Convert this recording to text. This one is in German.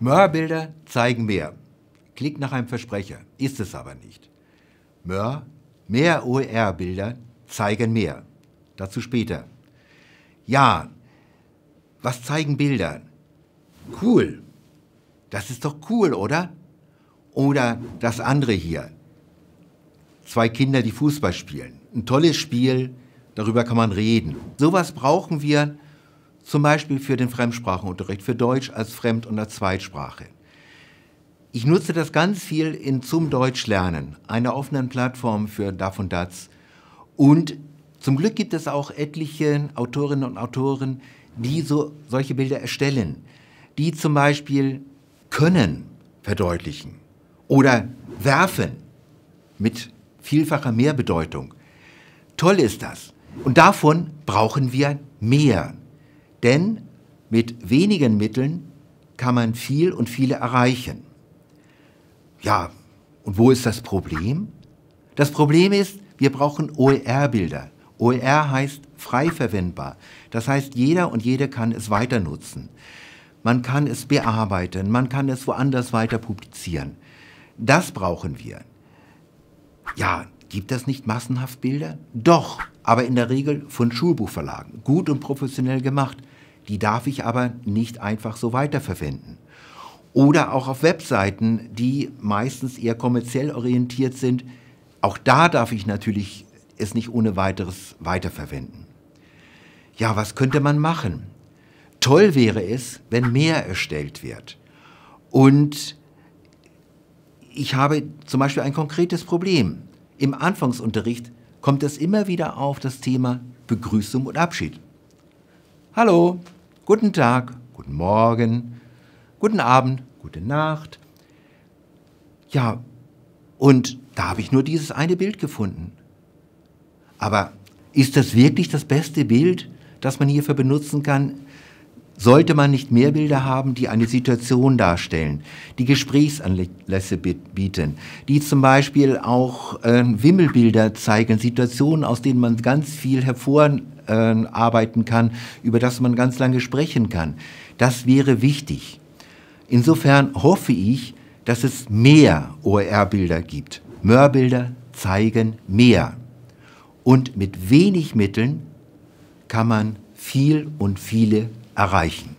Mörr-Bilder zeigen mehr. Klingt nach einem Versprecher, ist es aber nicht. Mörr, mehr OER-Bilder zeigen mehr. Dazu später. Ja, was zeigen Bilder? Cool. Das ist doch cool, oder? Oder das andere hier. Zwei Kinder, die Fußball spielen. Ein tolles Spiel, darüber kann man reden. Sowas brauchen wir, zum Beispiel für den Fremdsprachenunterricht, für Deutsch als Fremd- und als Zweitsprache. Ich nutze das ganz viel in Zum Deutsch lernen, einer offenen Plattform für DAF und DATS. Und zum Glück gibt es auch etliche Autorinnen und Autoren, die so, solche Bilder erstellen, die zum Beispiel können verdeutlichen oder werfen mit vielfacher Mehrbedeutung. Toll ist das. Und davon brauchen wir mehr. Denn mit wenigen Mitteln kann man viel und viele erreichen. Ja, und wo ist das Problem? Das Problem ist, wir brauchen OER-Bilder. OER heißt frei verwendbar. Das heißt, jeder und jede kann es weiter nutzen. Man kann es bearbeiten, man kann es woanders weiter publizieren. Das brauchen wir. Ja, gibt es nicht massenhaft Bilder? Doch, aber in der Regel von Schulbuchverlagen, gut und professionell gemacht. Die darf ich aber nicht einfach so weiterverwenden. Oder auch auf Webseiten, die meistens eher kommerziell orientiert sind. Auch da darf ich natürlich es nicht ohne weiteres weiterverwenden. Ja, was könnte man machen? Toll wäre es, wenn mehr erstellt wird. Und ich habe zum Beispiel ein konkretes Problem. Im Anfangsunterricht kommt es immer wieder auf das Thema Begrüßung und Abschied. Hallo, Guten Tag, guten Morgen, guten Abend, gute Nacht. Ja, und da habe ich nur dieses eine Bild gefunden. Aber ist das wirklich das beste Bild, das man hierfür benutzen kann? Sollte man nicht mehr Bilder haben, die eine Situation darstellen, die Gesprächsanlässe bieten, die zum Beispiel auch äh, Wimmelbilder zeigen, Situationen, aus denen man ganz viel hervornehmen äh, arbeiten kann, über das man ganz lange sprechen kann. Das wäre wichtig. Insofern hoffe ich, dass es mehr OER-Bilder gibt. Möhrbilder zeigen mehr. Und mit wenig Mitteln kann man viel und viele erreichen.